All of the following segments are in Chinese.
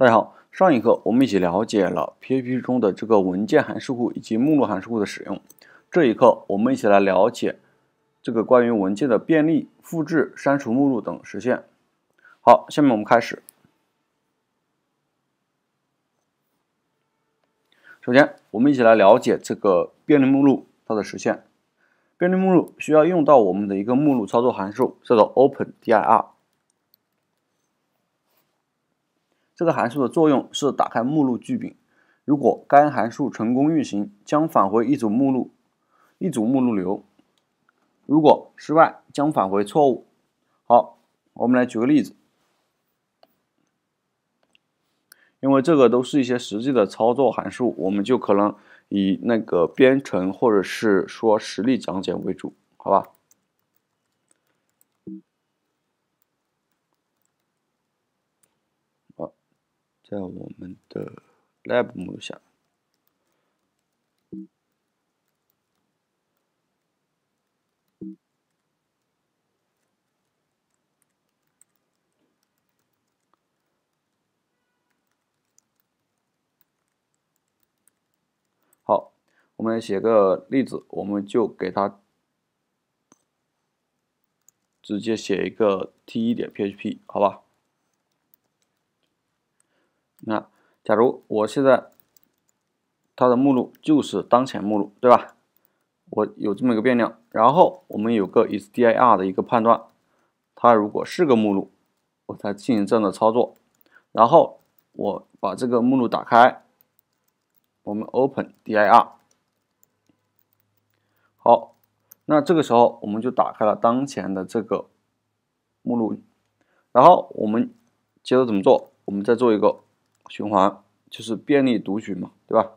大家好，上一课我们一起了解了 PHP 中的这个文件函数库以及目录函数库的使用。这一课我们一起来了解这个关于文件的便利、复制、删除目录等实现。好，下面我们开始。首先，我们一起来了解这个便利目录它的实现。便利目录需要用到我们的一个目录操作函数，叫做 open_dir。这个函数的作用是打开目录句柄。如果该函数成功运行，将返回一组目录，一组目录流；如果失败，将返回错误。好，我们来举个例子。因为这个都是一些实际的操作函数，我们就可能以那个编程或者是说实例讲解为主，好吧？在我们的 lab 目下，好，我们写个例子，我们就给它直接写一个 t 一点 p h p 好吧。那假如我现在它的目录就是当前目录，对吧？我有这么一个变量，然后我们有个 isdir 的一个判断，它如果是个目录，我才进行这样的操作。然后我把这个目录打开，我们 open dir。好，那这个时候我们就打开了当前的这个目录，然后我们接着怎么做？我们再做一个。循环就是便利读取嘛，对吧？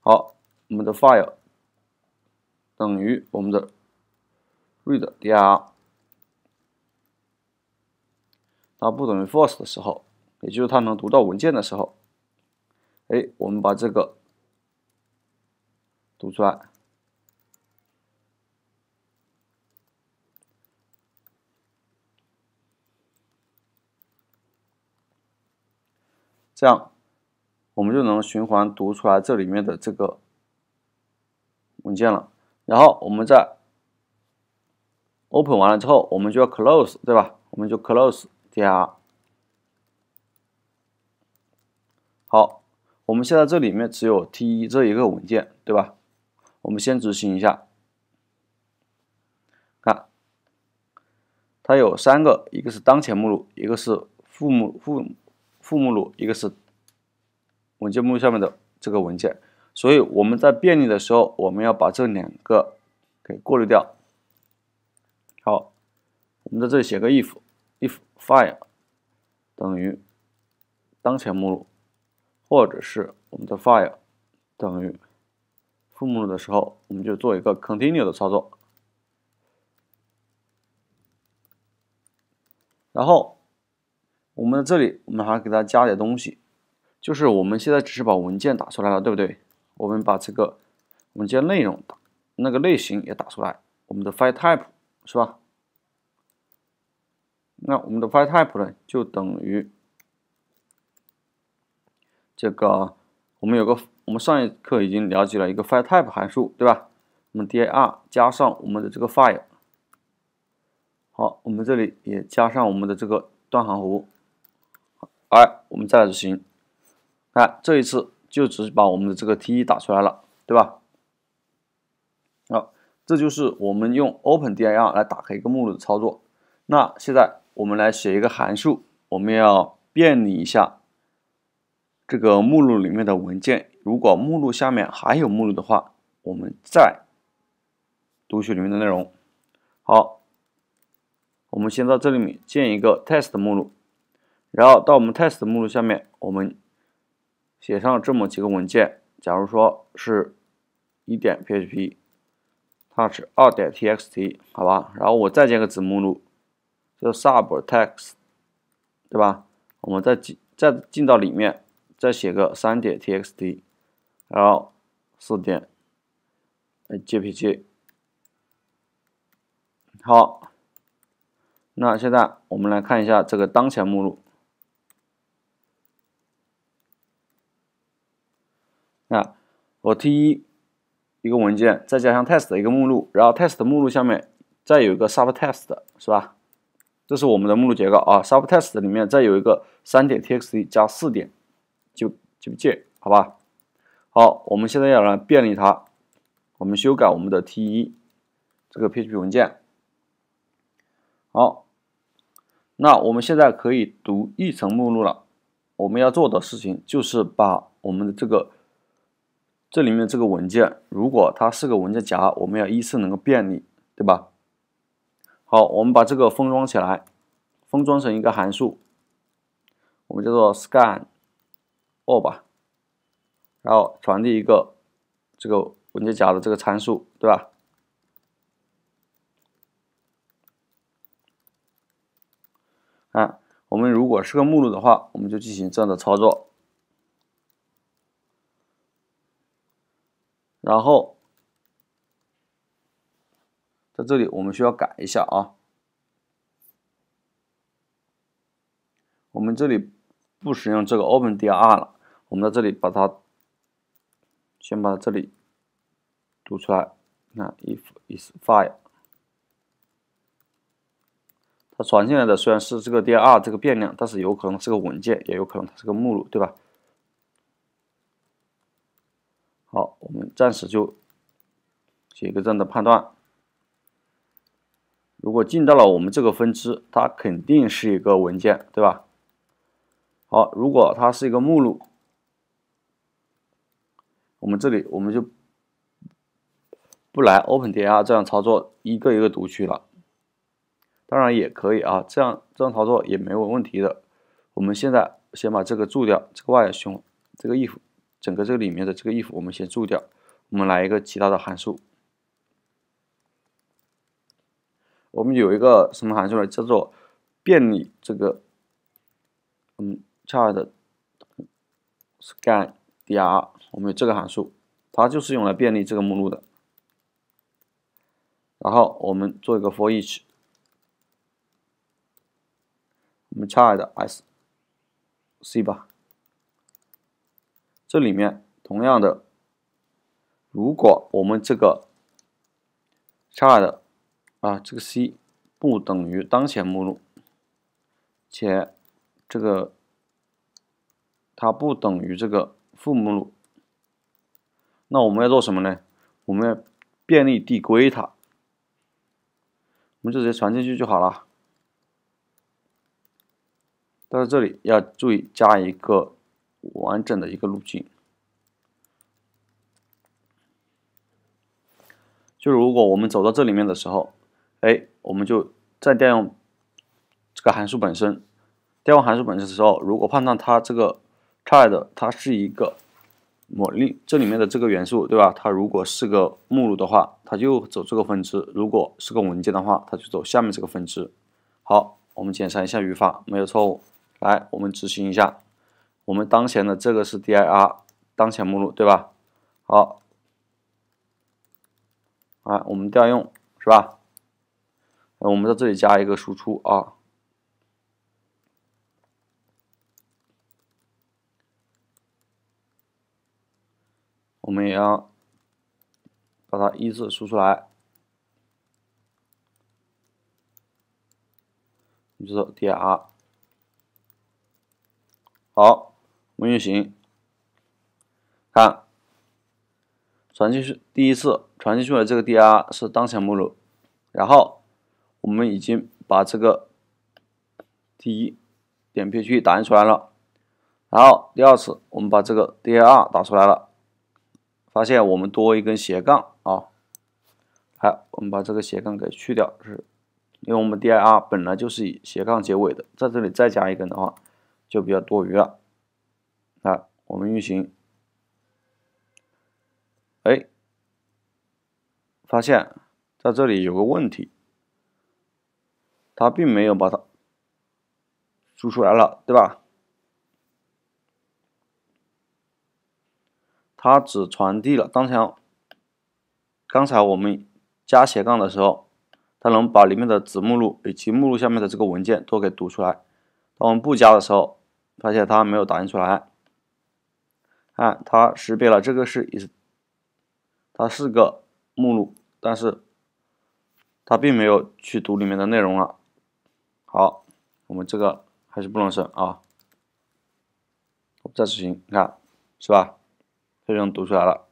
好，我们的 file 等于我们的 read dr，它不等于 false 的时候，也就是它能读到文件的时候，哎，我们把这个读出来。这样，我们就能循环读出来这里面的这个文件了。然后我们在 open 完了之后，我们就要 close，对吧？我们就 close 加。好，我们现在这里面只有 t1 这一个文件，对吧？我们先执行一下，看，它有三个，一个是当前目录，一个是父母父。母父目录，一个是文件目录下面的这个文件，所以我们在便利的时候，我们要把这两个给过滤掉。好，我们在这里写个 if if file 等于当前目录，或者是我们的 file 等于父目录的时候，我们就做一个 continue 的操作，然后。我们这里，我们还给它加点东西，就是我们现在只是把文件打出来了，对不对？我们把这个，文件内容，那个类型也打出来，我们的 file type 是吧？那我们的 file type 呢，就等于这个，我们有个，我们上一课已经了解了一个 file type 函数，对吧？我们 D A R 加上我们的这个 file，好，我们这里也加上我们的这个断行符。哎，我们再来执行，看这一次就只把我们的这个 T1 打出来了，对吧？好，这就是我们用 open dir 来打开一个目录的操作。那现在我们来写一个函数，我们要便利一下这个目录里面的文件。如果目录下面还有目录的话，我们再读取里面的内容。好，我们先到这里面建一个 test 目录。然后到我们 test 目录下面，我们写上这么几个文件。假如说是 1. php、touch txt 好吧。然后我再建个子目录，叫 sub text，对吧？我们再进再进到里面，再写个 3. txt，然后 4. jpg。好，那现在我们来看一下这个当前目录。我 t 一一个文件，再加上 test 的一个目录，然后 test 目录下面再有一个 subtest 是吧？这是我们的目录结构啊。subtest 里面再有一个三点 txt 加四点就就见好吧。好，我们现在要来便利它，我们修改我们的 t 一这个 PHP 文件。好，那我们现在可以读一层目录了。我们要做的事情就是把我们的这个。这里面这个文件，如果它是个文件夹，我们要依次能够便利，对吧？好，我们把这个封装起来，封装成一个函数，我们叫做 scan，all 吧，然后传递一个这个文件夹的这个参数，对吧？啊，我们如果是个目录的话，我们就进行这样的操作。然后，在这里我们需要改一下啊，我们这里不使用这个 open dr 了，我们在这里把它先把它这里读出来，看 if is file，它传进来的虽然是这个 dr 这个变量，但是有可能是个文件，也有可能它是个目录，对吧？好，我们暂时就写一个这样的判断。如果进到了我们这个分支，它肯定是一个文件，对吧？好，如果它是一个目录，我们这里我们就不来 open dr 这样操作，一个一个读取了。当然也可以啊，这样这样操作也没有问题的。我们现在先把这个注掉，这个外循环这个 if。整个这个里面的这个 if 我们先注掉。我们来一个其他的函数。我们有一个什么函数呢？叫做便利这个，嗯，char 的 scan dr。我们有这个函数，它就是用来便利这个目录的。然后我们做一个 for each，我们 char 的 s c 吧。这里面同样的，如果我们这个差的啊，这个 c 不等于当前目录，且这个它不等于这个父目录，那我们要做什么呢？我们要便利递归它，我们就直接传进去就好了。但是这里要注意加一个。完整的一个路径。就如果我们走到这里面的时候，哎，我们就再调用这个函数本身。调用函数本身的时候，如果判断它这个 child 它是一个某类这里面的这个元素，对吧？它如果是个目录的话，它就走这个分支；如果是个文件的话，它就走下面这个分支。好，我们检查一下语法，没有错误。来，我们执行一下。我们当前的这个是 DIR 当前目录，对吧？好，啊，我们调用是吧？我们在这里加一个输出啊，我们也要把它依次输出来，你如说 DIR，好。运行，看传进去第一次传进去的这个 DIR 是当前目录，然后我们已经把这个第一点 P 区打印出来了，然后第二次我们把这个 DIR 打出来了，发现我们多一根斜杠啊，来我们把这个斜杠给去掉，是因为我们 DIR 本来就是以斜杠结尾的，在这里再加一根的话就比较多余了。我们运行，哎，发现在这里有个问题，它并没有把它输出来了，对吧？它只传递了。刚才，刚才我们加斜杠的时候，它能把里面的子目录以及目录下面的这个文件都给读出来。当我们不加的时候，发现它没有打印出来。看，它识别了这个是，它是个目录，但是它并没有去读里面的内容了。好，我们这个还是不能省啊。我再执行，你看，是吧？这样读出来了。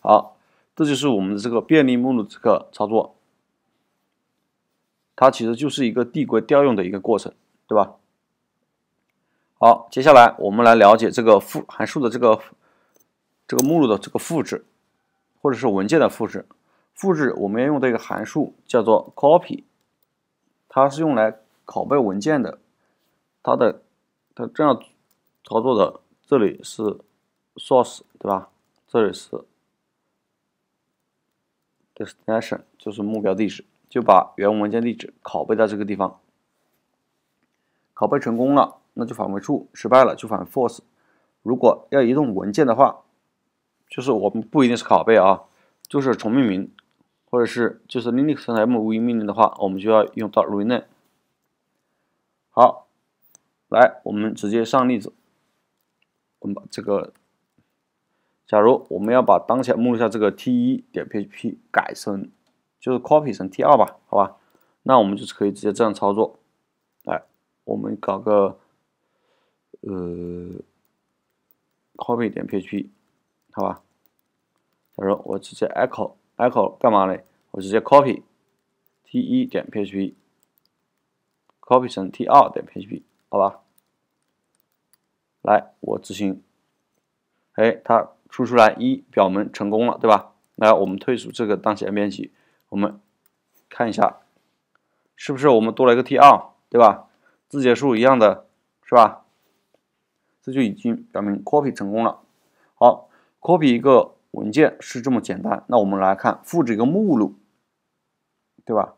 好，这就是我们的这个便利目录这个操作，它其实就是一个递归调用的一个过程，对吧？好，接下来我们来了解这个复函数的这个这个目录的这个复制，或者是文件的复制。复制我们要用的一个函数叫做 copy，它是用来拷贝文件的。它的它这样操作的，这里是 source 对吧？这里是 destination 就是目标地址，就把原文件地址拷贝到这个地方。拷贝成功了。那就返回处失败了，就返回 false。如果要移动文件的话，就是我们不一定是拷贝啊，就是重命名，或者是就是 Linux 的 mv 命令的话，我们就要用到 rename。好，来，我们直接上例子。我们把这个，假如我们要把当前目录下这个 t1 点 php 改成就是 copy 成 t2 吧，好吧？那我们就是可以直接这样操作。来，我们搞个。呃，copy 点 php，好吧。假如我直接 echo echo 干嘛嘞？我直接 copy t1 点 php，copy 成 t2 点 php，好吧。来，我执行，哎，它出出来一表门成功了，对吧？来，我们退出这个当前编辑，我们看一下，是不是我们多了一个 t2，对吧？字节数一样的，是吧？这就已经表明 copy 成功了。好，copy 一个文件是这么简单。那我们来看复制一个目录，对吧？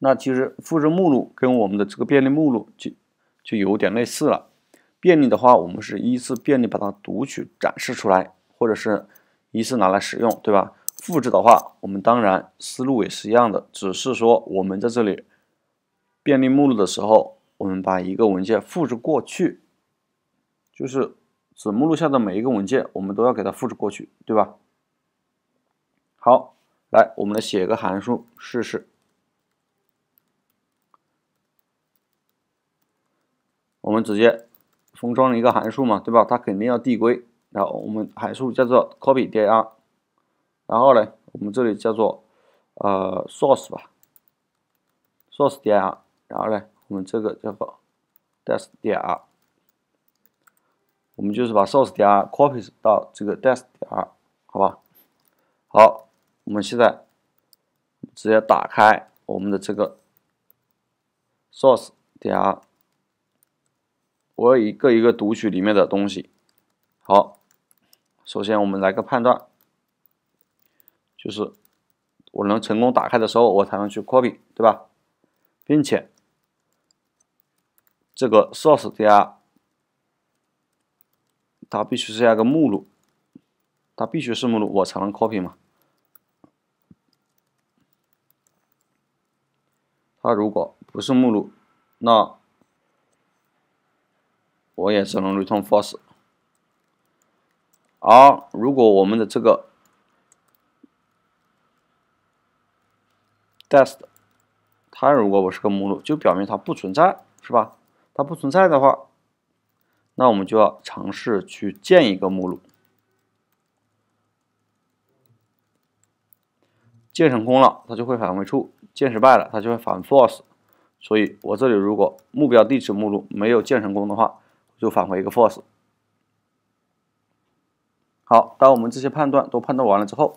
那其实复制目录跟我们的这个便利目录就就有点类似了。便利的话，我们是依次便利把它读取展示出来，或者是依次拿来使用，对吧？复制的话，我们当然思路也是一样的，只是说我们在这里便利目录的时候，我们把一个文件复制过去。就是子目录下的每一个文件，我们都要给它复制过去，对吧？好，来，我们来写个函数试试。我们直接封装了一个函数嘛，对吧？它肯定要递归。然后我们函数叫做 copy_dir，然后呢，我们这里叫做呃 source 吧，source_dir，然后呢，我们这个叫做 dest_dir。我们就是把 source 点 r copy 到这个 d e s k 点，r 好吧？好，我们现在直接打开我们的这个 source 点，r 我要一个一个读取里面的东西。好，首先我们来个判断，就是我能成功打开的时候，我才能去 copy，对吧？并且这个 source d 它必须是要个目录，它必须是目录，我才能 copy 嘛。它如果不是目录，那我也只能 return false。而如果我们的这个 dest，它如果不是个目录，就表明它不存在，是吧？它不存在的话。那我们就要尝试去建一个目录，建成功了，它就会返回出；建失败了，它就会返回 false。所以，我这里如果目标地址目录没有建成功的话，就返回一个 false。好，当我们这些判断都判断完了之后，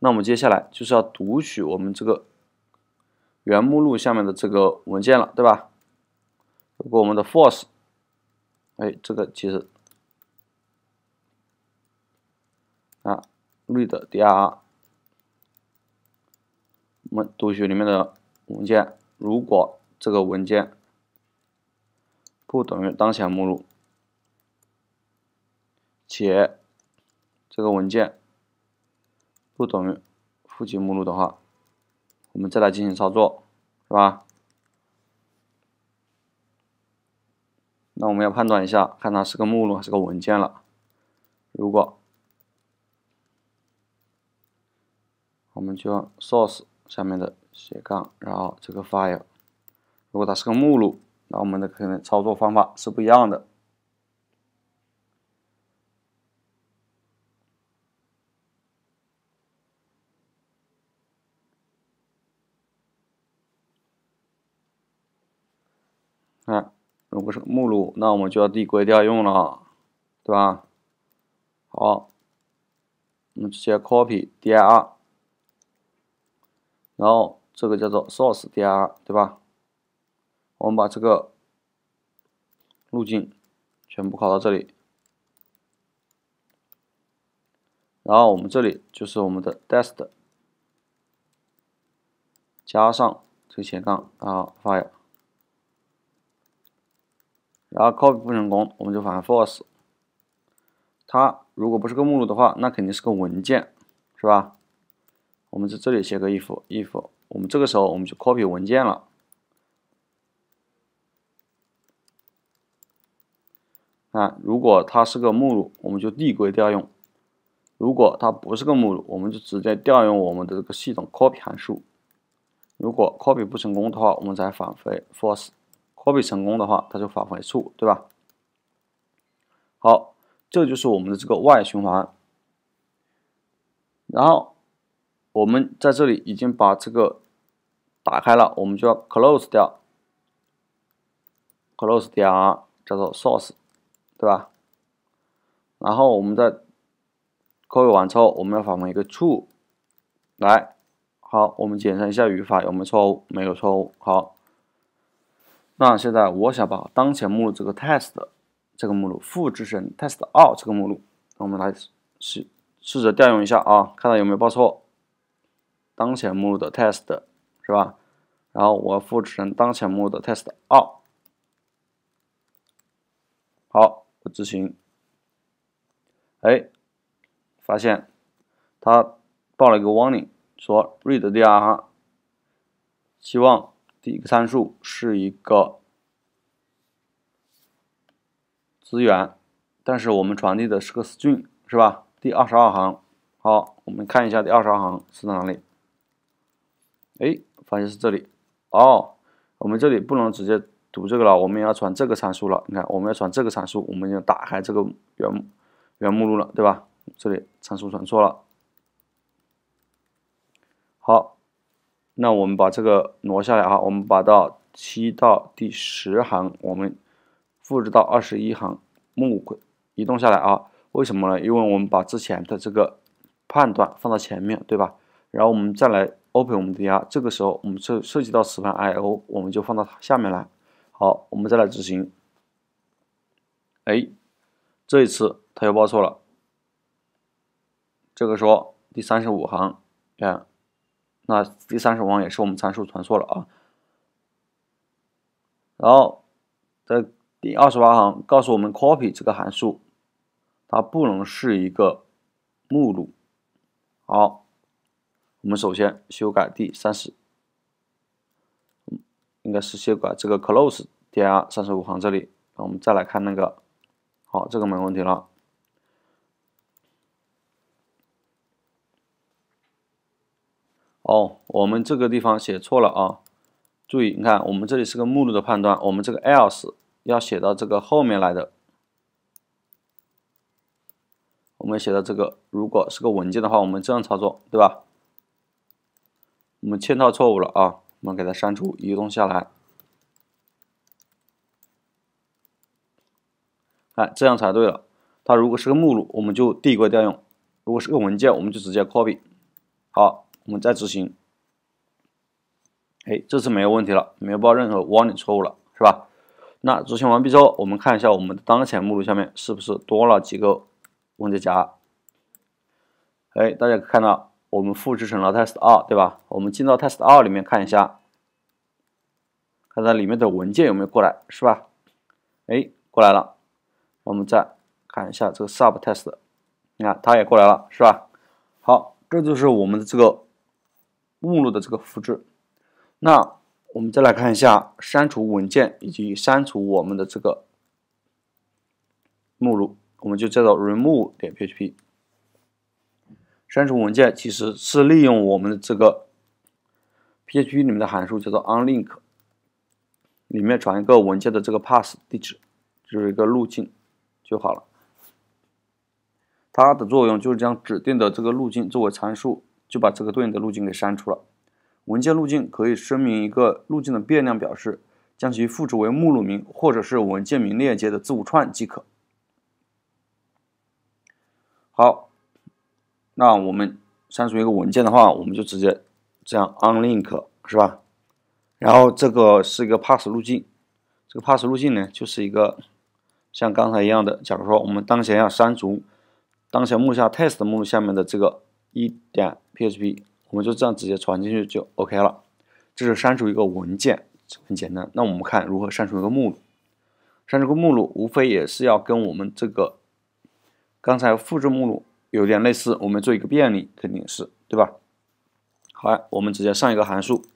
那我们接下来就是要读取我们这个原目录下面的这个文件了，对吧？如果我们的 force。哎，这个其实啊，read dr，我们读取里面的文件。如果这个文件不等于当前目录，且这个文件不等于负极目录的话，我们再来进行操作，是吧？那我们要判断一下，看它是个目录还是个文件了。如果，我们就用 source 下面的斜杠，然后这个 file。如果它是个目录，那我们的可能操作方法是不一样的。目录，那我们就要递归调用了，对吧？好，我们直接 copy dr，i 然后这个叫做 source dr，i 对吧？我们把这个路径全部拷到这里，然后我们这里就是我们的 dest 加上这斜杠，然后 fire。然后 copy 不成功，我们就返回 false。它如果不是个目录的话，那肯定是个文件，是吧？我们在这里写个 if，if 我们这个时候我们就 copy 文件了。啊，如果它是个目录，我们就递归调用；如果它不是个目录，我们就直接调用我们的这个系统 copy 函数。如果 copy 不成功的话，我们再返回 false。copy 成功的话，它就返回 true，对吧？好，这就是我们的这个外循环。然后我们在这里已经把这个打开了，我们就要 close 掉，close 掉叫做 source，对吧？然后我们在 copy 完之后，我们要返回一个 true。来，好，我们检查一下语法有没有错误，没有错误，好。那现在我想把当前目录这个 test 这个目录复制成 test 二这个目录，我们来试试着调用一下啊，看到有没有报错？当前目录的 test 是吧？然后我复制成当前目录的 test 二。好，我执行。哎，发现它报了一个 warning，说 read dir 希望。第一个参数是一个资源，但是我们传递的是个 string，是吧？第二十二行，好，我们看一下第二十二行是在哪里？哎，发现是这里哦。我们这里不能直接读这个了，我们要传这个参数了。你看，我们要传这个参数，我们就打开这个原原目录了，对吧？这里参数传错了。好。那我们把这个挪下来啊，我们把到七到第十行，我们复制到二十一行，木轨移动下来啊。为什么呢？因为我们把之前的这个判断放到前面，对吧？然后我们再来 open 我们的呀，这个时候我们涉涉及到磁盘 I/O，我们就放到下面来。好，我们再来执行。哎，这一次它又报错了。这个说第三十五行，看。那第三十行也是我们参数传错了啊，然后在第二十八行告诉我们 copy 这个函数，它不能是一个目录，好，我们首先修改第三十，应该是修改这个 close d r 三十五行这里，我们再来看那个，好，这个没问题了。哦，我们这个地方写错了啊！注意，你看，我们这里是个目录的判断，我们这个 else 要写到这个后面来的。我们写到这个，如果是个文件的话，我们这样操作，对吧？我们嵌套错误了啊！我们给它删除，移动下来。哎，这样才对了。它如果是个目录，我们就递归调用；如果是个文件，我们就直接 copy。好。我们再执行，哎，这次没有问题了，没有报任何 warning 错误了，是吧？那执行完毕之后，我们看一下我们的当前目录下面是不是多了几个文件夹？哎，大家看到我们复制成了 test 二，对吧？我们进到 test 二里面看一下，看它里面的文件有没有过来，是吧？哎，过来了。我们再看一下这个 sub test，你看它也过来了，是吧？好，这就是我们的这个。目录的这个复制，那我们再来看一下删除文件以及删除我们的这个目录，我们就叫做 rm e o v e 点 php。删除文件其实是利用我们的这个 php 里面的函数叫做 unlink，里面传一个文件的这个 path 地址，就是一个路径就好了。它的作用就是将指定的这个路径作为参数。就把这个对应的路径给删除了。文件路径可以声明一个路径的变量表示，将其赋值为目录名或者是文件名链接的字符串即可。好，那我们删除一个文件的话，我们就直接这样 unlink 是吧？然后这个是一个 p a s s 路径，这个 p a s s 路径呢就是一个像刚才一样的，假如说我们当前要删除当前目下 test 目录下面的这个。一点 PHP，我们就这样直接传进去就 OK 了。这是删除一个文件，很简单。那我们看如何删除一个目录，删除个目录无非也是要跟我们这个刚才复制目录有点类似，我们做一个便利，肯定是对吧？好，我们直接上一个函数，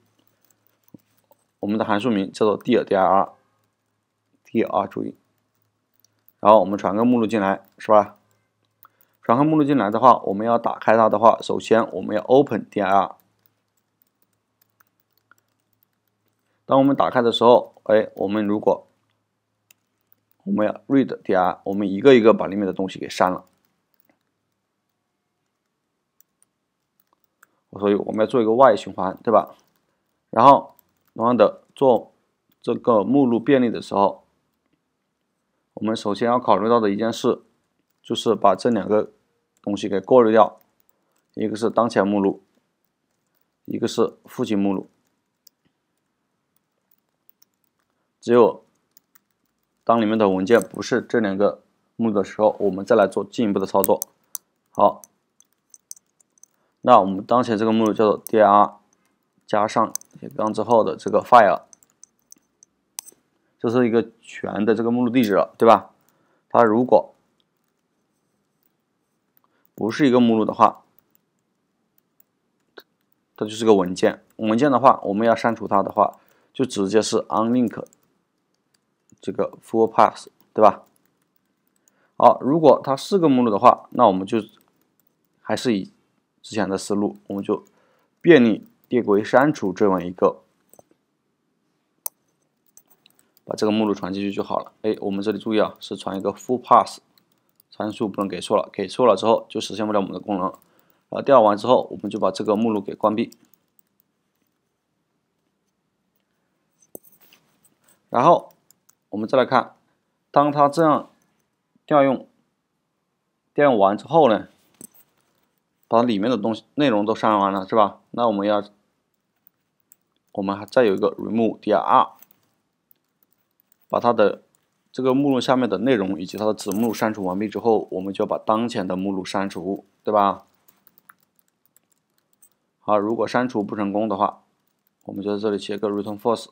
我们的函数名叫做 dirdir，dir 注意，然后我们传个目录进来，是吧？查看目录进来的话，我们要打开它的话，首先我们要 open dir。当我们打开的时候，哎，我们如果我们要 read dir，我们一个一个把里面的东西给删了。所以我们要做一个外循环，对吧？然后同样的做这个目录便利的时候，我们首先要考虑到的一件事就是把这两个。东西给过滤掉，一个是当前目录，一个是父亲目录。只有当里面的文件不是这两个目录的时候，我们再来做进一步的操作。好，那我们当前这个目录叫做 dr 加上刚之后的这个 file，这是一个全的这个目录地址了，对吧？它如果。不是一个目录的话，它就是个文件。文件的话，我们要删除它的话，就直接是 unlink 这个 full p a s s 对吧？好，如果它是个目录的话，那我们就还是以之前的思路，我们就便利递归删除这样一个，把这个目录传进去就好了。哎，我们这里注意啊，是传一个 full p a s s 参数不能给错了，给错了之后就实现不了我们的功能。啊，调完之后我们就把这个目录给关闭。然后我们再来看，当它这样调用调用完之后呢，把里面的东西内容都删完了是吧？那我们要我们还再有一个 remove_dir，把它的。这个目录下面的内容以及它的子目录删除完毕之后，我们就要把当前的目录删除，对吧？好，如果删除不成功的话，我们就在这里写个 return false。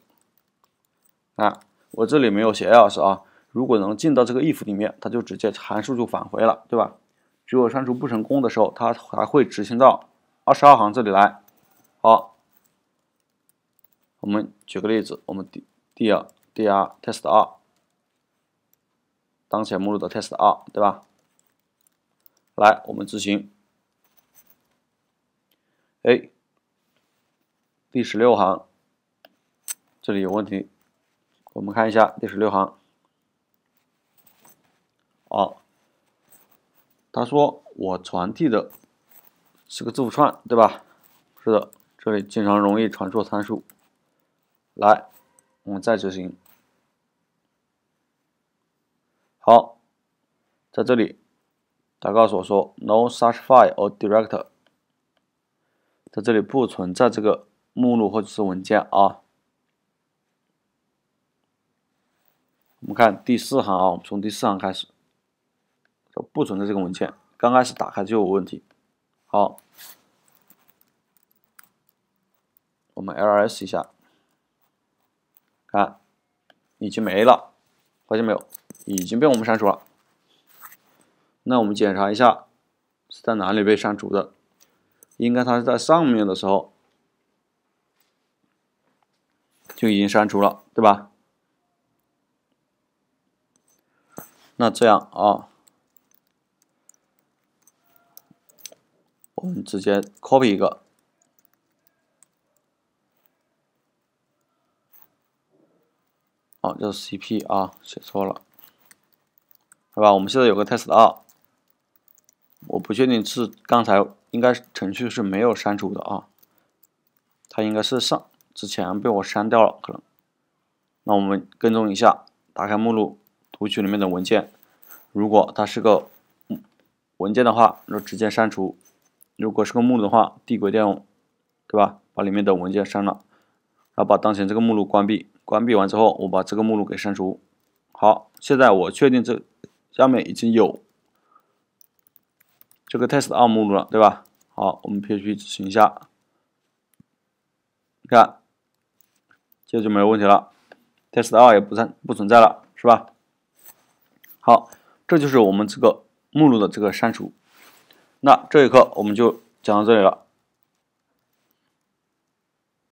啊，我这里没有写 else 啊。如果能进到这个 if 里面，它就直接函数就返回了，对吧？只有删除不成功的时候，它才会执行到二十二行这里来。好，我们举个例子，我们 d 第二 dr test 二。当前目录的 test 二，对吧？来，我们执行。哎，第十六行，这里有问题。我们看一下第十六行。啊，他说我传递的是个字符串，对吧？是的，这里经常容易传错参数。来，我们再执行。好，在这里，他告诉我说，no such file or d i r e c t o r 在这里不存在这个目录或者是文件啊。我们看第四行啊，我们从第四行开始，就不存在这个文件，刚开始打开就有问题。好，我们 ls 一下，看，已经没了。发现没有，已经被我们删除了。那我们检查一下是在哪里被删除的，应该它是在上面的时候就已经删除了，对吧？那这样啊，我们直接 copy 一个。哦，这是 C P 啊，写错了，是吧？我们现在有个 test 二，我不确定是刚才应该程序是没有删除的啊，它应该是上之前被我删掉了可能。那我们跟踪一下，打开目录，读取里面的文件。如果它是个文件的话，那直接删除；如果是个目录的话，递归用，对吧？把里面的文件删了，然后把当前这个目录关闭。关闭完之后，我把这个目录给删除。好，现在我确定这下面已经有这个 test2 目录了，对吧？好，我们继续执行一下，看，这就没有问题了。test2 也不存不存在了，是吧？好，这就是我们这个目录的这个删除。那这一课我们就讲到这里了。